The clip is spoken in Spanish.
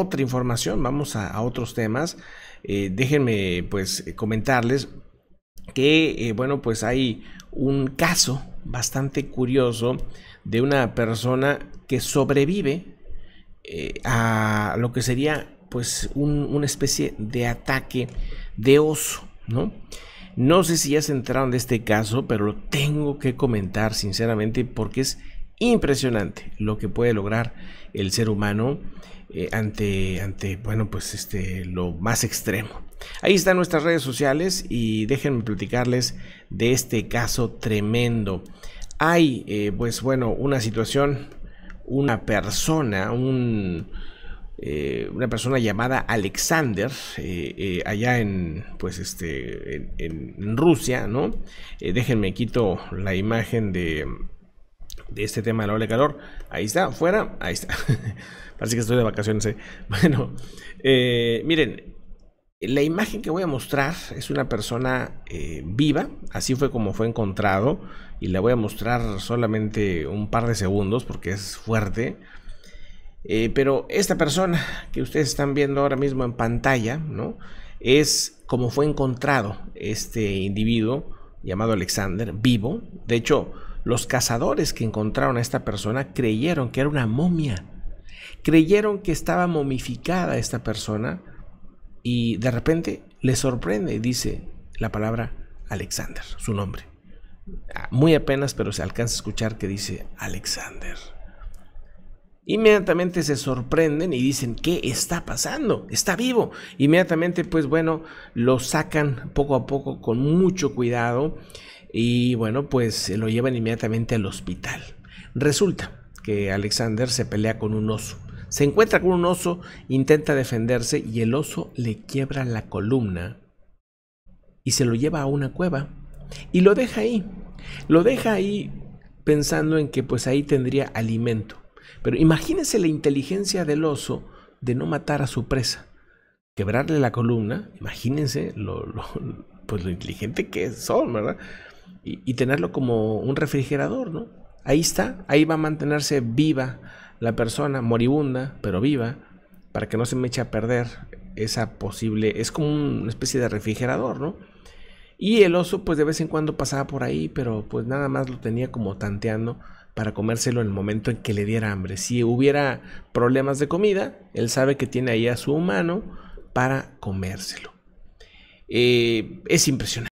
otra información, vamos a, otros temas. Eh, déjenme pues comentarles que, eh, bueno, pues hay un caso bastante curioso de una persona que sobrevive eh, a lo que sería pues una especie de ataque de oso, ¿no? No sé si ya se enteraron de este caso, pero lo tengo que comentar sinceramente porque es impresionante lo que puede lograr el ser humano eh, ante, ante, bueno, pues este, lo más extremo. Ahí están nuestras redes sociales y déjenme platicarles de este caso tremendo. Hay, eh, pues bueno, una situación, una persona, un, eh, una persona llamada Alexander, allá en, pues este, en Rusia, ¿no? déjenme quito la imagen de, de este tema del ola de calor. Ahí está, fuera, ahí está. Parece que estoy de vacaciones. ¿eh? Bueno, eh, miren, la imagen que voy a mostrar es una persona eh, viva, así fue como fue encontrado, y la voy a mostrar solamente un par de segundos porque es fuerte. pero esta persona que ustedes están viendo ahora mismo en pantalla, ¿no? Es como fue encontrado este individuo llamado Alexander, vivo. De hecho, los cazadores que encontraron a esta persona creyeron que era una momia. Creyeron que estaba momificada esta persona y de repente le sorprende, dice la palabra Alexander, su nombre. Ah, muy apenas, pero se alcanza a escuchar que dice Alexander. Inmediatamente se sorprenden y dicen, ¿qué está pasando? Está vivo. Inmediatamente, pues bueno, lo sacan poco a poco con mucho cuidado y bueno, pues eh, lo llevan inmediatamente al hospital. Resulta que Alexander se pelea con un oso. Se encuentra con un oso, intenta defenderse y el oso le quiebra la columna y se lo lleva a una cueva y lo deja ahí. Lo deja ahí pensando en que pues ahí tendría alimento. Pero imagínense la inteligencia del oso de no matar a su presa. Quebrarle la columna, imagínense lo, pues lo inteligente que son, ¿verdad? y, tenerlo como un refrigerador, ¿no? Ahí está, ahí va a mantenerse viva la persona, moribunda, pero viva, para que no se me eche a perder esa posible, es como una especie de refrigerador, ¿no? Y el oso pues de vez en cuando pasaba por ahí, pero pues nada más lo tenía como tanteando para comérselo en el momento en que le diera hambre. Si hubiera problemas de comida, él sabe que tiene ahí a su humano para comérselo. Eh, es impresionante.